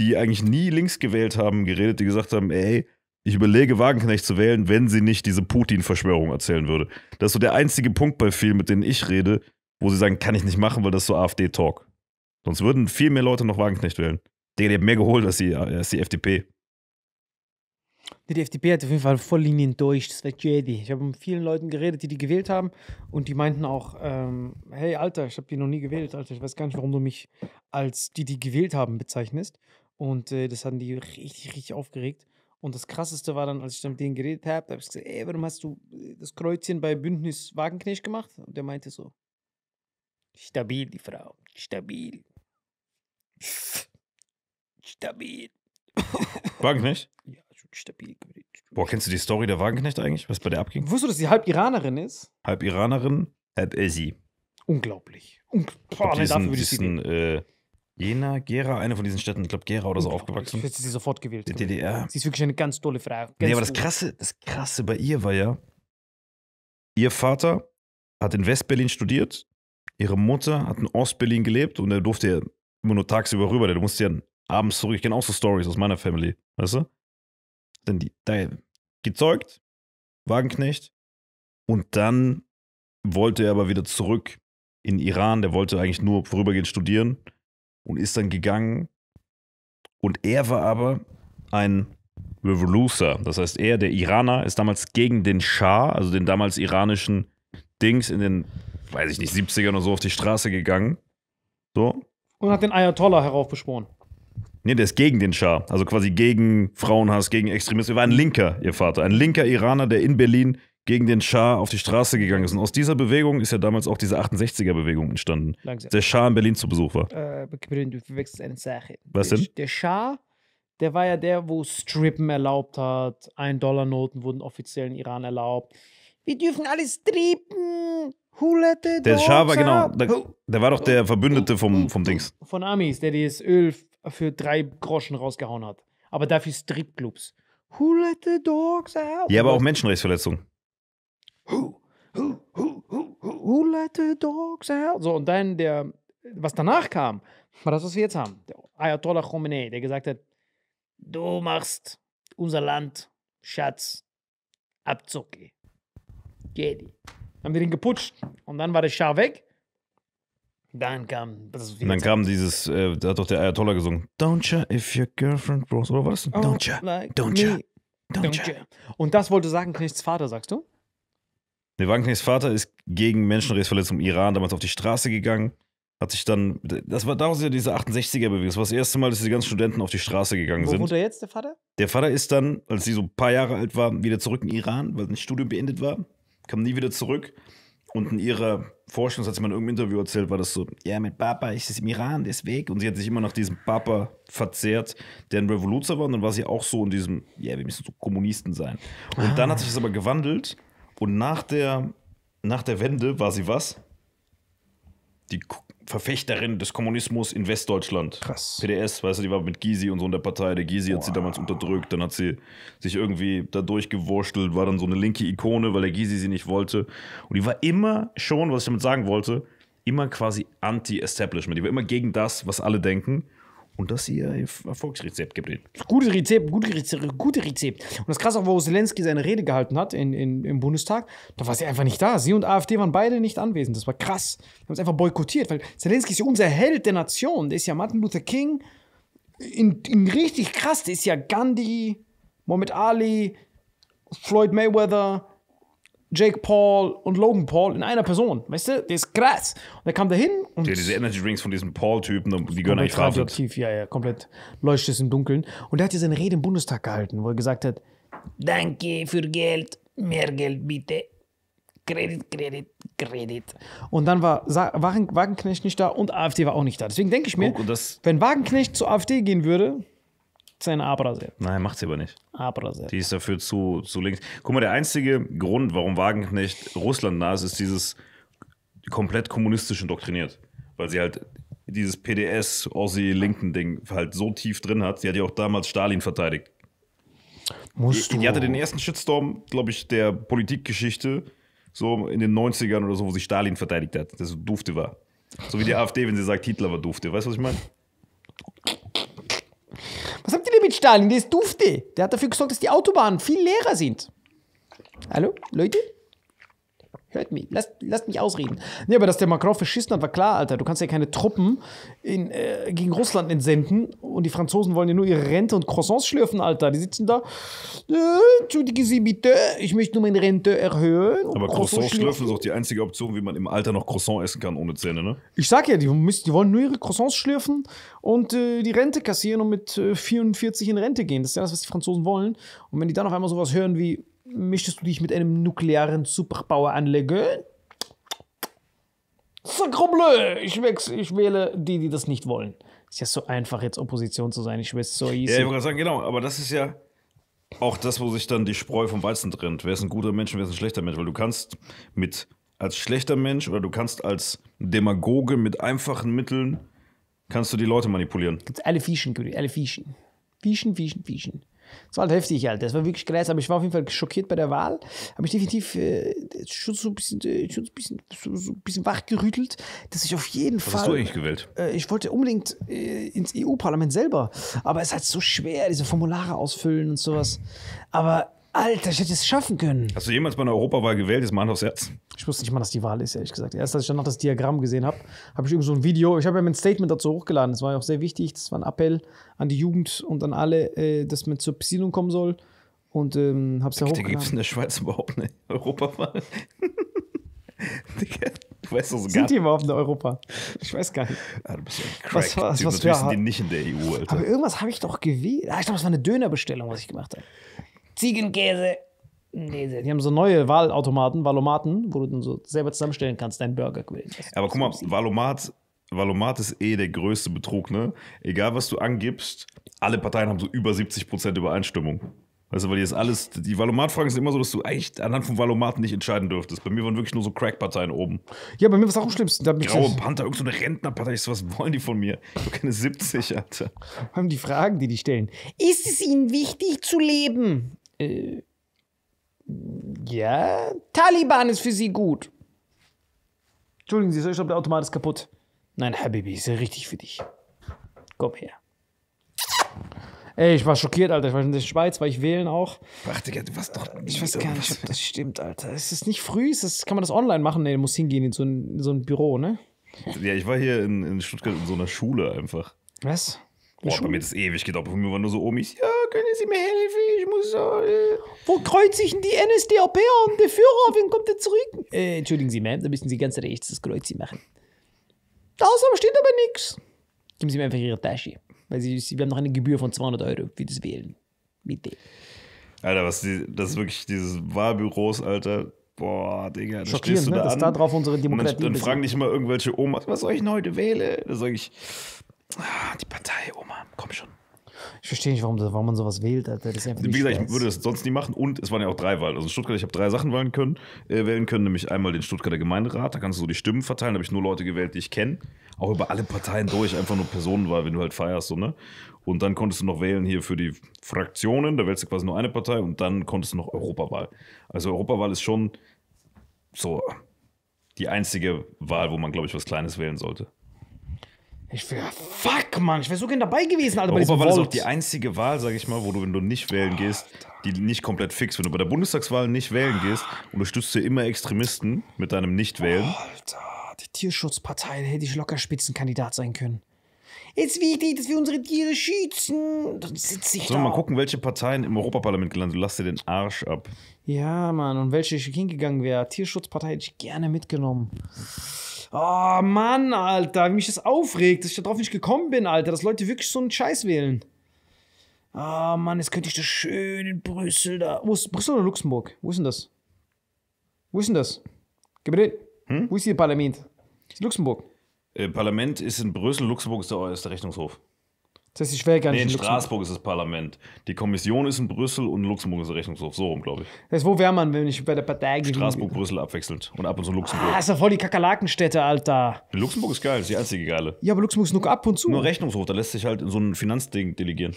S2: die eigentlich nie links gewählt haben, geredet, die gesagt haben, ey, ich überlege, Wagenknecht zu wählen, wenn sie nicht diese Putin-Verschwörung erzählen würde. Das ist so der einzige Punkt bei vielen, mit denen ich rede, wo sie sagen, kann ich nicht machen, weil das ist so AfD-Talk. Sonst würden viel mehr Leute noch Wagenknecht wählen. Digga, die haben mehr geholt als die, äh, als die FDP.
S1: Die FDP hat auf jeden Fall voll Linien enttäuscht, das wird Jedi. Ich habe mit vielen Leuten geredet, die die gewählt haben und die meinten auch, ähm, hey Alter, ich habe die noch nie gewählt, Alter, ich weiß gar nicht, warum du mich als die, die gewählt haben, bezeichnest. Und äh, das hatten die richtig, richtig aufgeregt. Und das Krasseste war dann, als ich dann mit denen geredet habe, da habe ich gesagt, ey, warum hast du das Kreuzchen bei Bündnis Wagenknecht gemacht? Und der meinte so, stabil, die Frau, stabil. Stabil.
S2: Wagenknecht? Ja stabil. Boah, kennst du die Story der Wagenknecht eigentlich, was bei der abging? Wusstest du, dass sie halb
S1: Iranerin ist?
S2: Halb Iranerin, halb Elsie.
S1: Unglaublich. Un Boah, glaub, diesen, dafür diesen,
S2: äh, Jena, Gera, eine von diesen Städten, ich glaube Gera oder so aufgewachsen. Jetzt ist sie
S1: sofort gewählt. Die DDR. Sie ist wirklich eine ganz tolle Frau. Ganz nee, aber das
S2: Krasse, das Krasse bei ihr war ja, ihr Vater hat in West-Berlin studiert, ihre Mutter hat in Ost-Berlin gelebt und er durfte ja immer nur tagsüber rüber, der musste ja abends zurück. Ich kenne auch so Stories aus meiner Family, weißt du? dann die, da, gezeugt, Wagenknecht. Und dann wollte er aber wieder zurück in Iran. Der wollte eigentlich nur vorübergehend studieren und ist dann gegangen. Und er war aber ein Revolucer. Das heißt, er, der Iraner, ist damals gegen den Schah, also den damals iranischen Dings, in den, weiß ich nicht, 70ern oder so auf die Straße gegangen. So.
S1: Und hat den Ayatollah heraufbeschworen.
S2: Nee, der ist gegen den Schah, also quasi gegen Frauenhass, gegen Extremismus. Er war ein Linker, ihr Vater, ein linker Iraner, der in Berlin gegen den Schah auf die Straße gegangen ist. Und aus dieser Bewegung ist ja damals auch diese 68er-Bewegung entstanden. Langsam. Der Schah in Berlin zu Besuch war.
S1: Äh, du verwechselst eine Sache. Was denn? Der Schah, der war ja der, wo Strippen erlaubt hat. Ein-Dollar-Noten wurden offiziell in Iran erlaubt. Wir dürfen alles strippen. Der Schah war genau, der,
S2: der, war doch der Verbündete vom, vom Dings.
S1: Von Amis, der dieses Öl für drei Groschen rausgehauen hat. Aber dafür Stripclubs. Who let the dogs out? Ja, aber
S2: auch Menschenrechtsverletzung. Who,
S1: who, who, who, who let the dogs out? So, und dann der, was danach kam, war das, was wir jetzt haben. Der Ayatollah Khomeini, der gesagt hat, du machst unser Land, Schatz, Abzocke. Jedi. Haben wir den geputscht. Und dann war der Schar weg. Dann kam
S2: das Und dann kam dieses, äh, da hat doch der Ayatollah gesungen. Don't you if your girlfriend was oder was? Oh, don't
S1: you, don't you, don't, you. Und das wollte Wagenknechts Vater, sagst du?
S2: Der Wagenknechts Vater ist gegen Menschenrechtsverletzungen im Iran damals auf die Straße gegangen, hat sich dann, das war daraus ja diese 68er-Bewegung, das war das erste Mal, dass die ganzen Studenten auf die Straße gegangen Wo sind. Wo wohnt er jetzt, der Vater? Der Vater ist dann, als sie so ein paar Jahre alt war, wieder zurück in Iran, weil sein Studium beendet war, kam nie wieder zurück und in ihrer Forschung, das hat sie mal in irgendeinem Interview erzählt, war das so, ja, mit Papa ist es im Iran, der ist weg. Und sie hat sich immer nach diesem Papa verzehrt, der ein Revoluzer war. Und dann war sie auch so in diesem, ja, wir müssen so Kommunisten sein. Und ah. dann hat sich das aber gewandelt. Und nach der, nach der Wende war sie was? Die K Verfechterin des Kommunismus in Westdeutschland. Krass. PDS, weißt du, die war mit Gysi und so in der Partei. Der Gysi wow. hat sie damals unterdrückt, dann hat sie sich irgendwie da durchgewurstelt, war dann so eine linke Ikone, weil der Gysi sie nicht wollte. Und die war immer schon, was ich damit sagen wollte, immer quasi anti-Establishment. Die war immer gegen das, was alle denken. Und das hier ein Erfolgsrezept gebildet.
S1: Gutes Rezept, gutes Rezept, gutes Rezept. Und das krasse auch, wo Zelensky seine Rede gehalten hat in, in, im Bundestag, da war sie einfach nicht da. Sie und AfD waren beide nicht anwesend. Das war krass. Wir haben es einfach boykottiert, weil Zelensky ist ja unser Held der Nation. Der ist ja Martin Luther King in, in richtig krass. Der ist ja Gandhi, Mohammed Ali, Floyd Mayweather Jake Paul und Logan Paul in einer Person. Weißt du, der ist krass. Und er kam da hin und. Ja, diese
S2: Energy Drinks von diesem Paul-Typen, die gehören eigentlich radioaktiv.
S1: Ja, ja, komplett leuchtet es im Dunkeln. Und er hat ja seine Rede im Bundestag gehalten, wo er gesagt hat: Danke für Geld, mehr Geld bitte. Kredit, Kredit, Kredit. Und dann war Wagen, Wagenknecht nicht da und AfD war auch nicht da. Deswegen denke ich mir, oh, wenn Wagenknecht zur AfD gehen würde, sein Abraset.
S2: Nein, macht sie aber nicht. Abraset. Die ist dafür zu, zu links. Guck mal, der einzige Grund, warum Wagenknecht Russland nah ist, ist dieses komplett kommunistisch indoktriniert. Weil sie halt dieses PDS, Aussie-Linken-Ding halt so tief drin hat. Sie hat ja auch damals Stalin verteidigt. Musst die, die hatte den ersten Shitstorm, glaube ich, der Politikgeschichte, so in den 90ern oder so, wo sie Stalin verteidigt hat, das Dufte war. So wie die AfD, wenn sie sagt, Hitler war Dufte. Weißt du, was ich meine?
S1: Was hat Stalin, der ist dufte. Der hat dafür gesorgt, dass die Autobahnen viel leerer sind. Hallo, Leute? Hört mich, lasst, lasst mich ausreden. Nee, aber dass der Macron verschissen hat, war klar, Alter. Du kannst ja keine Truppen in, äh, gegen Russland entsenden und die Franzosen wollen ja nur ihre Rente und Croissants schlürfen, Alter. Die sitzen da, äh, entschuldige Sie bitte, ich möchte nur meine Rente erhöhen. Aber Croissants schlürfen
S2: ist auch die einzige Option, wie man im Alter noch Croissant essen kann ohne Zähne, ne?
S1: Ich sag ja, die, müssen, die wollen nur ihre Croissants schlürfen und äh, die Rente kassieren und mit äh, 44 in Rente gehen. Das ist ja das, was die Franzosen wollen. Und wenn die dann auf einmal sowas hören wie, Möchtest du dich mit einem nuklearen Superpower anlegen? Sacre bleu! Ich, wechsle, ich wähle die, die das nicht wollen. Ist ja so einfach, jetzt Opposition zu sein. Ich es so easy. Ja, ich wollte
S2: sagen, genau. Aber das ist ja auch das, wo sich dann die Spreu vom Weizen trennt. Wer ist ein guter Mensch wer ist ein schlechter Mensch? Weil du kannst mit als schlechter Mensch oder du kannst als Demagoge mit einfachen Mitteln kannst du die Leute manipulieren. Gibt's
S1: alle Fischen, König, alle Fischen. Fischen, Fischen, Fischen. Das war halt heftig, halt. Das war wirklich krass. Aber ich war auf jeden Fall schockiert bei der Wahl. Habe ich definitiv äh, schon so ein bisschen, äh, schon so ein bisschen, so, so ein bisschen wachgerüttelt, dass ich auf jeden Was Fall. Hast du eigentlich gewählt? Äh, ich wollte unbedingt äh, ins EU-Parlament selber. Aber es ist halt so schwer, diese Formulare ausfüllen und sowas. Aber Alter, ich hätte es schaffen können.
S2: Hast du jemals bei einer Europawahl gewählt? Ist mal Hand aufs Herz.
S1: Ich wusste nicht mal, dass die Wahl ist, ehrlich gesagt. Erst als ich dann noch das Diagramm gesehen habe, habe ich irgendwie so ein Video, ich habe ja mein Statement dazu hochgeladen. Das war ja auch sehr wichtig. Das war ein Appell an die Jugend und an alle, äh, dass man zur Besinnung kommen soll. Und ähm, habe es ja hochgeladen. gibt es in der Schweiz überhaupt eine
S2: Europawahl.
S1: Digga. Du weißt doch so Sind gar die überhaupt in Europa? Ich weiß gar nicht. Ah, du
S2: bist ja crack. Was, was, was, was sind die nicht in der EU, Alter. Aber
S1: irgendwas habe ich doch gewählt. Ah, ich glaube, es war eine Dönerbestellung, was ich gemacht habe.
S2: Ziegenkäse.
S1: Nee, die haben so neue Wahlautomaten, Wahlomaten, wo du dann so selber zusammenstellen kannst, deinen Burger quillen.
S2: Aber guck mal, Wahlomat, Wahlomat ist eh der größte Betrug, ne? Egal was du angibst, alle Parteien haben so über 70% Übereinstimmung. Weißt also, du, weil die ist alles, die Valomat-Fragen sind immer so, dass du eigentlich anhand von Valomaten nicht entscheiden dürftest. Bei mir waren wirklich nur so Crack-Parteien oben. Ja, bei mir war es auch am schlimmsten. Graue Panther, irgendeine so Rentnerpartei. Ich so, was wollen die von mir? Ich keine 70, Alter. Vor allem die Fragen, die die stellen. Ist es ihnen
S1: wichtig zu leben? Äh, ja, Taliban ist für sie gut. Entschuldigen Sie, ich glaube, der Automat ist kaputt. Nein, Habibi, ist ja richtig für dich. Komm her. Ey, ich war schockiert, Alter. Ich war in der Schweiz, war ich wählen auch. Ach, Digga, du warst doch. Ich weiß gar nicht, ob das stimmt, Alter. Ist es nicht früh? Ist das, kann man das online machen? Nee, du musst hingehen in so ein, so ein Büro, ne?
S2: Ja, ich war hier in, in Stuttgart in so einer Schule einfach. Was? Boah, Schule? bei mir das ewig gedauert. Bei mir waren nur so Omis, ja, können Sie
S1: mir helfen? Ich muss so. Äh Wo denn die NSDAP an Der Führer? Wen kommt der zurück? Äh, entschuldigen Sie, Ma'am, da müssen Sie ganz rechts das Kreuz machen. Da steht aber nichts. Geben Sie mir einfach Ihre Tasche. Weil Sie, Sie haben noch eine Gebühr von 200 Euro für das Wählen.
S2: Bitte. Alter, was die, das ist wirklich dieses Wahlbüros, Alter. Boah, Digga, da stehst du ne? da an. Da drauf unsere Demokratie dann, dann fragen dich immer irgendwelche Omas, was soll ich denn heute wählen? Da sage ich, ah, die Partei, Oma, komm schon.
S1: Ich verstehe nicht, warum, warum man sowas wählt. Alter. Das ist einfach Wie gesagt, ich würde das
S2: sonst nie machen. Und es waren ja auch drei Wahlen. Also in Stuttgart, ich habe drei Sachen wählen können, äh, wählen können, nämlich einmal den Stuttgarter Gemeinderat. Da kannst du so die Stimmen verteilen. Da habe ich nur Leute gewählt, die ich kenne. Auch über alle Parteien durch, einfach nur Personenwahl, wenn du halt feierst. So, ne? Und dann konntest du noch wählen hier für die Fraktionen. Da wählst du quasi nur eine Partei. Und dann konntest du noch Europawahl. Also Europawahl ist schon so die einzige Wahl, wo man, glaube ich, was Kleines wählen sollte.
S1: Ich wäre, fuck, Mann, ich wäre so gern dabei gewesen, Alter. Europawahl ist auch die
S2: einzige Wahl, sag ich mal, wo du, wenn du nicht wählen gehst, die nicht komplett fix. Wenn du bei der Bundestagswahl nicht wählen gehst, unterstützt du immer Extremisten mit deinem Nichtwählen. Alter,
S1: die Tierschutzpartei da hätte ich locker Spitzenkandidat sein können. Jetzt wichtig, dass wir unsere Tiere schützen. Dann sitze ich Sollen wir mal gucken,
S2: welche Parteien im Europaparlament gelandet sind. Lass dir den Arsch ab.
S1: Ja, Mann, und welche ich hingegangen wäre. Tierschutzpartei hätte ich gerne mitgenommen. Oh Mann,
S2: Alter, wie mich das aufregt,
S1: dass ich darauf nicht gekommen bin, Alter, dass Leute wirklich so einen Scheiß wählen. Ah, oh Mann, jetzt könnte ich das schön in Brüssel da. Wo ist Brüssel oder Luxemburg? Wo ist denn das? Wo ist denn das?
S2: Gib mir den. Hm? Wo ist hier Parlament? Ist Luxemburg. Äh, Parlament ist in Brüssel, Luxemburg ist der, ist der Rechnungshof. Das ist ich wäre gar nicht nee, in, in Straßburg ist das Parlament. Die Kommission ist in Brüssel und Luxemburg ist der Rechnungshof. So rum, glaube ich. Das ist, wo wäre man, wenn ich bei der Partei gewesen Straßburg, Brüssel abwechselnd und ab und zu Luxemburg. Ah, ist doch voll die Kakerlakenstädte, Alter. Die Luxemburg ist geil, ist die einzige geile. Ja, aber Luxemburg ist nur ab und zu. Nur Rechnungshof, da lässt sich halt in so ein Finanzding delegieren.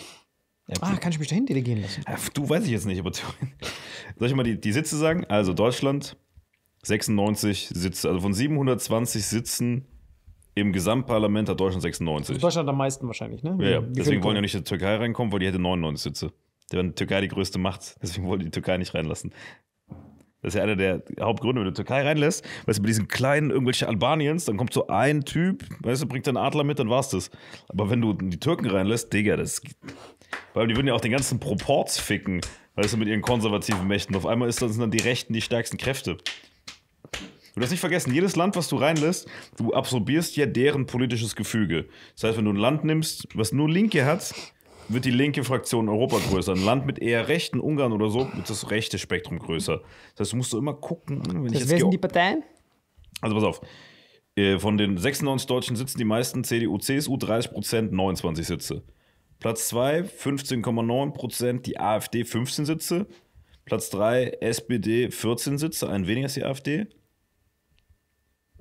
S1: Ah, kann ich mich dahin delegieren
S2: lassen? Du weiß ich jetzt nicht, aber soll ich mal die, die Sitze sagen? Also Deutschland 96 Sitze, also von 720 Sitzen im Gesamtparlament hat Deutschland 96. Deutschland
S1: am meisten wahrscheinlich, ne? Ja, ja. deswegen wollen ja
S2: nicht in die Türkei reinkommen, weil die hätte 99 Sitze. Die Türkei die größte Macht, deswegen wollen die, Türkei nicht reinlassen. Das ist ja einer der Hauptgründe, wenn du Türkei reinlässt, weißt du, bei diesen kleinen irgendwelchen Albaniens, dann kommt so ein Typ, weißt du, bringt deinen Adler mit, dann war's das. Aber wenn du die Türken reinlässt, Digga, das. Weil die würden ja auch den ganzen Proports ficken, weißt du, mit ihren konservativen Mächten. Auf einmal ist das dann die Rechten die stärksten Kräfte. Du darfst nicht vergessen, jedes Land, was du reinlässt, du absorbierst ja deren politisches Gefüge. Das heißt, wenn du ein Land nimmst, was nur Linke hat, wird die linke Fraktion in Europa größer. Ein Land mit eher rechten Ungarn oder so wird das rechte Spektrum größer. Das heißt, du musst du immer gucken, wenn das ich jetzt. Wer die Parteien? Also pass auf. Äh, von den 96 Deutschen sitzen die meisten CDU, CSU 30 Prozent, 29 Sitze. Platz 2, 15,9 Prozent, die AfD 15 Sitze. Platz 3, SPD 14 Sitze, ein weniger als die AfD.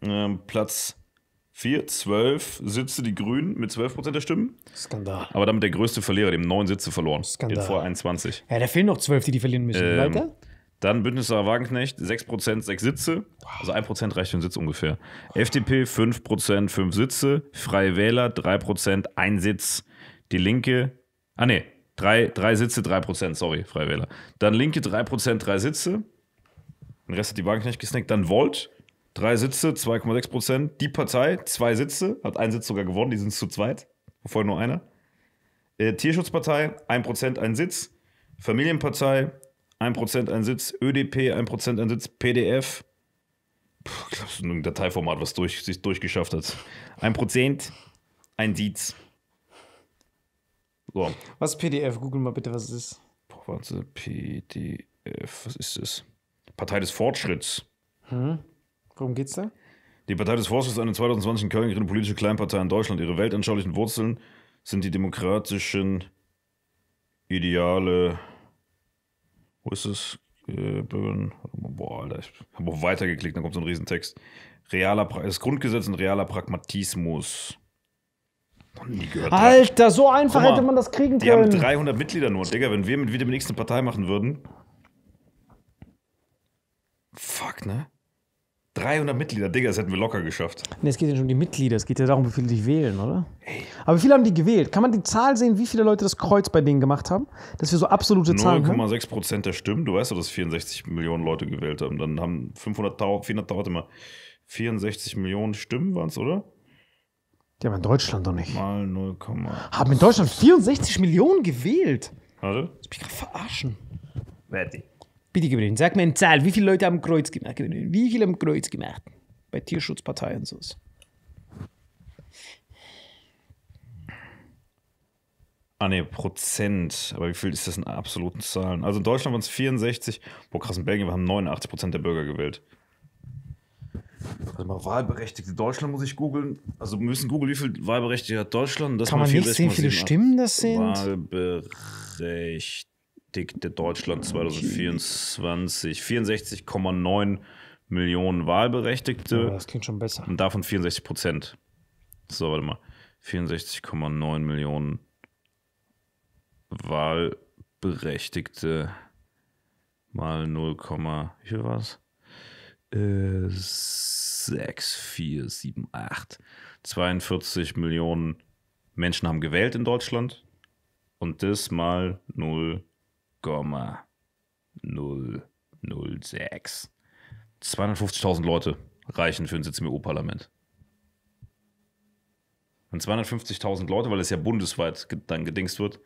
S2: Ähm, Platz 4, 12 Sitze die Grünen mit 12% der Stimmen. Skandal. Aber damit der größte Verlierer, dem neun Sitze verloren. Skandal. In vor 21.
S1: Ja, da fehlen noch 12, die die verlieren müssen. Ähm,
S2: Dann Bündnis Wagenknecht, 6%, 6 Sitze. Also 1% reicht für einen Sitz ungefähr. FDP 5%, 5 Sitze. Freie Wähler 3%, 1 Sitz. Die Linke, ah ne, 3, 3 Sitze, 3%, sorry, Freie Wähler. Dann Linke 3%, 3 Sitze. Den Rest hat die Wagenknecht gesnackt. Dann Volt Drei Sitze, 2,6 Prozent. Die Partei, zwei Sitze, hat einen Sitz sogar gewonnen, die sind zu zweit. Vorher nur einer. Äh, Tierschutzpartei, 1% ein Sitz. Familienpartei, 1% ein Sitz. ÖDP, 1% ein Sitz. PDF, ich glaube, es ist ein Dateiformat, was durch, sich durchgeschafft hat. 1%, ein Sitz. So.
S1: Was ist PDF? Google mal bitte, was es ist.
S2: Boah, warte, PDF, was ist das? Partei des Fortschritts.
S1: Hm? Worum geht's da?
S2: Die Partei des Forstes ist eine 2020 in Köln gegründete politische Kleinpartei in Deutschland. Ihre weltanschaulichen Wurzeln sind die demokratischen Ideale. Wo ist es? Boah, Alter, ich habe auch weitergeklickt, dann kommt so ein Riesentext. Realer pra das Grundgesetz und realer Pragmatismus. Gehört, Alter, so einfach mal, hätte man das kriegen können. Die haben 300 Mitglieder nur. Digga, wenn wir mit Vitamin X eine Partei machen würden. Fuck, ne? 300 Mitglieder, Digga, das hätten wir locker geschafft.
S1: Nee, es geht ja schon um die Mitglieder, es geht ja darum, wie viele dich wählen, oder? Ey. Aber wie viele haben die gewählt? Kann man die Zahl sehen, wie viele Leute das Kreuz bei denen gemacht haben? Dass wir so absolute Zahlen haben?
S2: 0,6 Prozent der Stimmen, du weißt doch, dass 64 Millionen Leute gewählt haben. Dann haben 500.000, 400.000, warte mal, 64 Millionen Stimmen waren es, oder? Die haben in Deutschland doch nicht. Mal 0, haben in Deutschland 64 Millionen gewählt? Warte. Ich mich gerade
S1: verarschen. Werde. Bitte gib Sag mir eine Zahl, wie viele Leute haben Kreuz gemacht? Wie viele haben Kreuz gemacht? Bei Tierschutzparteien und so.
S2: Ah ne, Prozent. Aber wie viel ist das in absoluten Zahlen? Also in Deutschland waren es 64. Boah, krass, in Belgien haben 89 Prozent der Bürger gewählt. Warte mal, Wahlberechtigte Deutschland muss ich googeln. Also müssen googeln, wie viel Wahlberechtigte hat Deutschland. Das Kann man nicht sehen, wie viele Stimmen das sind? Wahlberechtigte berechtigte Deutschland 2024 64,9 Millionen Wahlberechtigte. das klingt schon besser. Und davon 64 Prozent. So, warte mal. 64,9 Millionen Wahlberechtigte mal 0, wie viel war es? Äh, 6, 4, 7, 8. 42 Millionen Menschen haben gewählt in Deutschland. Und das mal 0, 0,006. 250.000 Leute reichen für einen Sitz im EU-Parlament. Und 250.000 Leute, weil es ja bundesweit dann gedingst wird,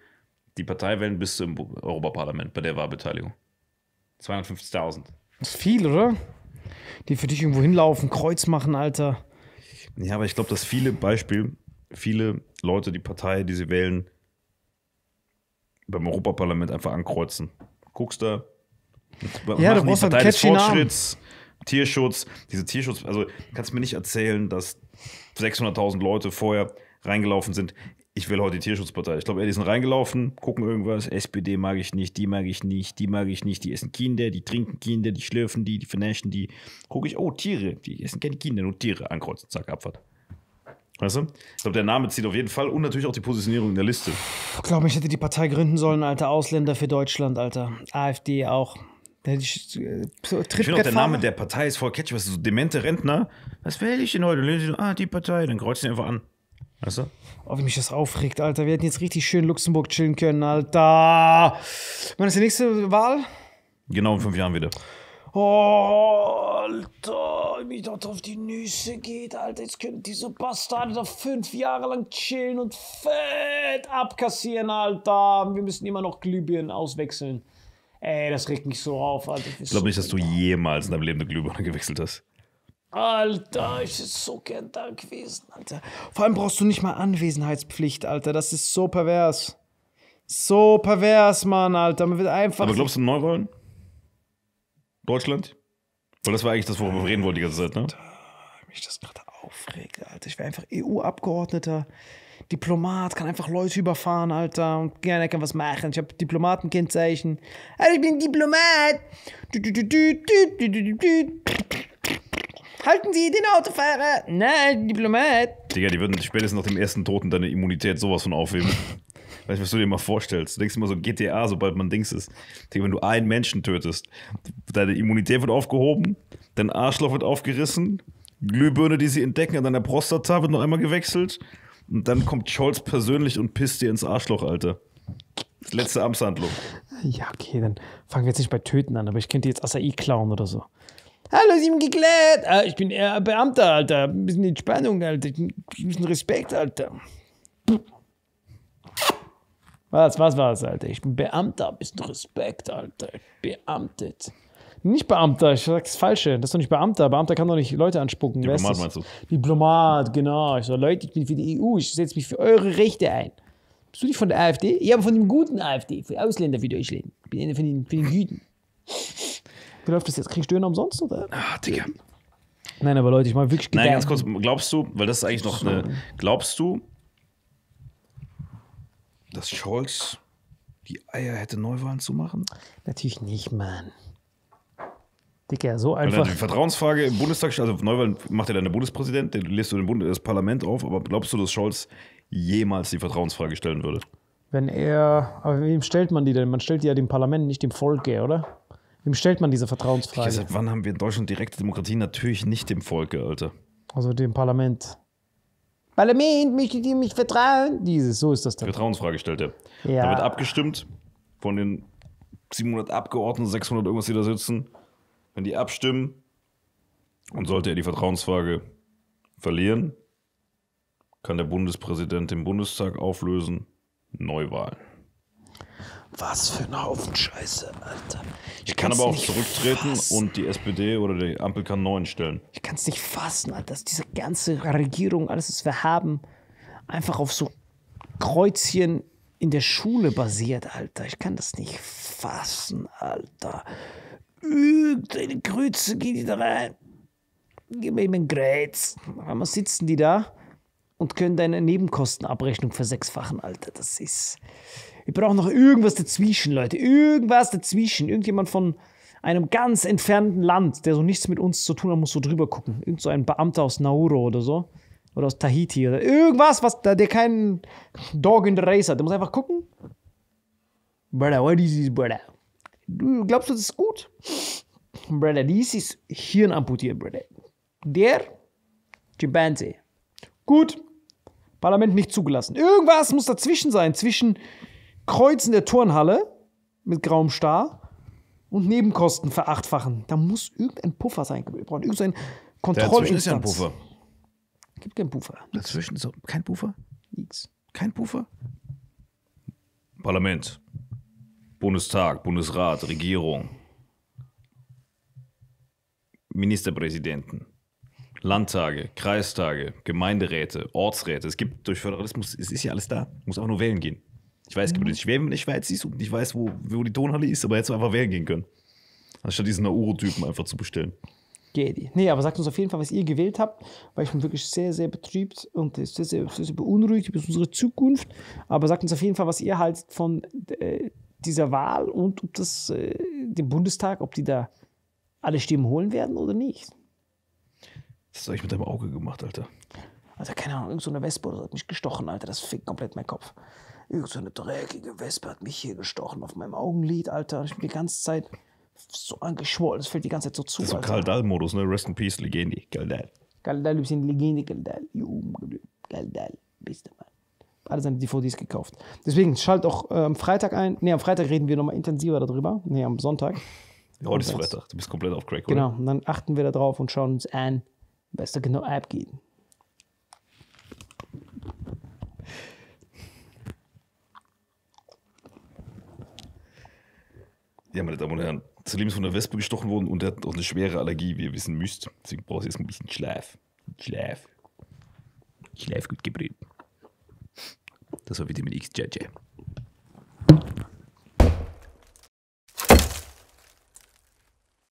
S2: die Partei wählen bis zum Europaparlament bei der Wahlbeteiligung. 250.000. Das ist viel, oder?
S1: Die für dich irgendwo hinlaufen, Kreuz machen, Alter.
S2: Ja, aber ich glaube, dass viele Beispiel, viele Leute die Partei, die sie wählen, beim Europaparlament einfach ankreuzen. Guckst da, ja, du brauchst halt Partei einen Fortschritts, Namen. Tierschutz, diese Tierschutz, also kannst du mir nicht erzählen, dass 600.000 Leute vorher reingelaufen sind. Ich will heute die Tierschutzpartei. Ich glaube, die sind reingelaufen, gucken irgendwas. SPD mag ich nicht, die mag ich nicht, die mag ich nicht. Die essen Kinder, die trinken Kinder, die schlürfen die, die vernäschen die. Gucke ich, oh, Tiere. Die essen keine Kinder, nur Tiere. Ankreuzen, zack, Abfahrt. Weißt du? Ich glaube, der Name zieht auf jeden Fall und natürlich auch die Positionierung in der Liste.
S1: Ich glaube, ich hätte die Partei gründen sollen, alter Ausländer für Deutschland, alter. AfD auch. Ich, äh, ich finde auch, der Name der
S2: Partei ist voll catchy. Weißt du, so demente Rentner? Was will ich denn heute? Lese ich, ah, die Partei. Dann kreuzt ihn einfach an. Weißt du?
S1: Oh, wie mich das aufregt, Alter. Wir hätten jetzt richtig schön Luxemburg chillen können, Alter. Wann ist die nächste Wahl?
S2: Genau in fünf Jahren wieder.
S1: Oh, Alter, wie das auf die Nüsse geht, Alter. Jetzt können diese Bastarde da fünf Jahre lang chillen und fett abkassieren, Alter. Wir müssen immer noch Glühbirnen auswechseln. Ey, das regt mich so auf, Alter. Ich
S2: glaube nicht, dass du jemals in deinem Leben eine Glühbirne gewechselt hast.
S1: Alter, ich ist so gern da gewesen, Alter. Vor allem brauchst du nicht mal Anwesenheitspflicht, Alter. Das ist so pervers. So pervers, Mann, Alter. Man wird einfach. Aber glaubst du, Neurollen? Deutschland?
S2: Weil das war eigentlich das, worüber wir reden wollten die ganze Zeit, ne? Da,
S1: Mich das gerade aufregt, Alter. Ich wäre einfach EU-Abgeordneter, Diplomat, kann einfach Leute überfahren, Alter, und gerne kann was machen. Ich habe Diplomatenkennzeichen. Alter, ich bin Diplomat. Du, du, du, Halten Sie den Autofahrer! Nein, Diplomat!
S2: Digga, die würden spätestens nach dem ersten Toten deine Immunität sowas von aufheben. Weißt du, was du dir mal vorstellst? Du denkst immer so GTA, sobald man Dings ist. Denke, wenn du einen Menschen tötest, deine Immunität wird aufgehoben, dein Arschloch wird aufgerissen, Glühbirne, die sie entdecken, an deiner Prostata wird noch einmal gewechselt und dann kommt Scholz persönlich und pisst dir ins Arschloch, Alter. Das letzte Amtshandlung. Ja, okay,
S1: dann fangen wir jetzt nicht bei Töten an, aber ich könnte jetzt Assai klauen oder so. Hallo, Sie geklärt. Ah, ich bin eher Beamter, Alter. Ein bisschen Entspannung, Alter. Ein bisschen Respekt, Alter. Was, was war das, Alter? Ich bin Beamter, bisschen Respekt, Alter. Beamtet. Nicht Beamter, ich sag's Falsche. Das ist doch nicht Beamter. Beamter kann doch nicht Leute anspucken. Diplomat meinst du? Diplomat, genau. Ich so, Leute, ich bin für die EU, ich setze mich für eure Rechte ein. Bist du nicht von der AfD? Ja, aber von dem guten AfD, für Ausländer wie Deutschland. Ich bin einer von den, den Güten. Wie läuft das jetzt? Kriegst du Döner umsonst, oder? Ah, Digga. Nein, aber Leute, ich meine wirklich
S2: Nein, ganz kurz, glaubst du, weil das ist eigentlich noch eine, glaubst du, dass Scholz
S1: die Eier hätte, Neuwahlen zu machen? Natürlich nicht, Mann.
S2: Dicker, so einfach. Die Vertrauensfrage im Bundestag, also Neuwahlen macht ja dann der Bundespräsident, der lässt du Bund, das Parlament auf, aber glaubst du, dass Scholz jemals die Vertrauensfrage stellen würde?
S1: Wenn er, aber wem stellt man die denn? Man stellt die ja dem Parlament, nicht dem Volke, oder?
S2: Wem stellt man diese Vertrauensfrage? Seit wann haben wir in Deutschland direkte Demokratie? Natürlich nicht dem Volke, Alter. Also
S1: dem Parlament.
S2: Parlament, möchtet ihr mich vertrauen? Dieses, so ist das dann. Vertrauensfrage er. Ja. Da wird abgestimmt von den 700 Abgeordneten, 600 irgendwas, die da sitzen. Wenn die abstimmen und sollte er die Vertrauensfrage verlieren, kann der Bundespräsident den Bundestag auflösen, Neuwahlen.
S1: Was für ein Haufen Scheiße, Alter. Ich, ich kann aber auch zurücktreten fassen. und
S2: die SPD oder die Ampel kann neuen stellen.
S1: Ich kann es nicht fassen, Alter, dass diese ganze Regierung, alles, was wir haben, einfach auf so Kreuzchen in der Schule basiert, Alter. Ich kann das nicht fassen, Alter. Irgendeine Grütze geh die da rein. Gib mir einen Grätz. Einmal sitzen die da und können deine Nebenkostenabrechnung versechsfachen, Alter. Das ist. Wir brauchen noch irgendwas dazwischen, Leute. Irgendwas dazwischen. Irgendjemand von einem ganz entfernten Land, der so nichts mit uns zu tun hat, muss so drüber gucken. Irgend so ein Beamter aus Nauru oder so. Oder aus Tahiti oder irgendwas, was der keinen Dog in the Race hat. Der muss einfach gucken. Brother, what is this, brother? Du glaubst, das ist gut? Brother, this is Hirn amputiert, Brother. Der Chimpansee. Gut. Parlament nicht zugelassen. Irgendwas muss dazwischen sein, zwischen Kreuzen der Turnhalle mit grauem Star und Nebenkosten verachtfachen. Da muss irgendein Puffer sein. Wir brauchen irgendein Kontrollinstanz. Dazwischen ist ja ein Puffer. Gibt keinen Puffer. Nix. Dazwischen ist kein Puffer? Nix. Kein Puffer?
S2: Parlament, Bundestag, Bundesrat, Regierung, Ministerpräsidenten, Landtage, Kreistage, Gemeinderäte, Ortsräte. Es gibt durch Föderalismus, es ist ja alles da. Muss auch nur wählen gehen. Ich weiß, es gibt mhm. Schwäben in Schweiz, ich weiß, wo, wo die Tonhalle ist, aber jetzt einfach wählen gehen können. Anstatt diesen Nauro-Typen einfach zu bestellen.
S1: Geht. Nee, aber sagt uns auf jeden Fall, was ihr gewählt habt, weil ich bin wirklich sehr, sehr betrübt und sehr, sehr, sehr beunruhigt über unsere Zukunft. Aber sagt uns auf jeden Fall, was ihr haltet von äh, dieser Wahl und ob das äh, den Bundestag, ob die da alle Stimmen holen werden oder nicht. Was habe ich mit deinem Auge gemacht, Alter? Also keine Ahnung, irgendeine so Wespe hat mich gestochen, Alter. Das fickt komplett mein Kopf irgend so eine dreckige Wespe hat mich hier gestochen auf meinem Augenlid, Alter. ich bin die ganze Zeit so angeschwollen, es fällt die ganze Zeit so zu. Das ist so
S2: Kaldal-Modus, ne? Rest in Peace, Legendi, Kaldal.
S1: Kaldal, du bist in Legendi, Kaldal. Kaldal, bist du mal. Alle seine DVDs gekauft. Deswegen schalt auch äh, am Freitag ein. Ne, am Freitag reden wir nochmal intensiver darüber. Ne, am Sonntag. Ja, heute ist Freitag. Du bist komplett auf Crack, oder? Genau. Und dann achten wir da drauf und schauen uns an, was da genau abgeht.
S2: Ja, meine Damen und Herren, zudem ist von der Wespe gestochen worden und er hat auch eine schwere Allergie, wie ihr wissen müsst. Deswegen braucht es jetzt ein bisschen Schleif. Schleif. Schleif gut gebrüht. Das war Vitamin X, JJ.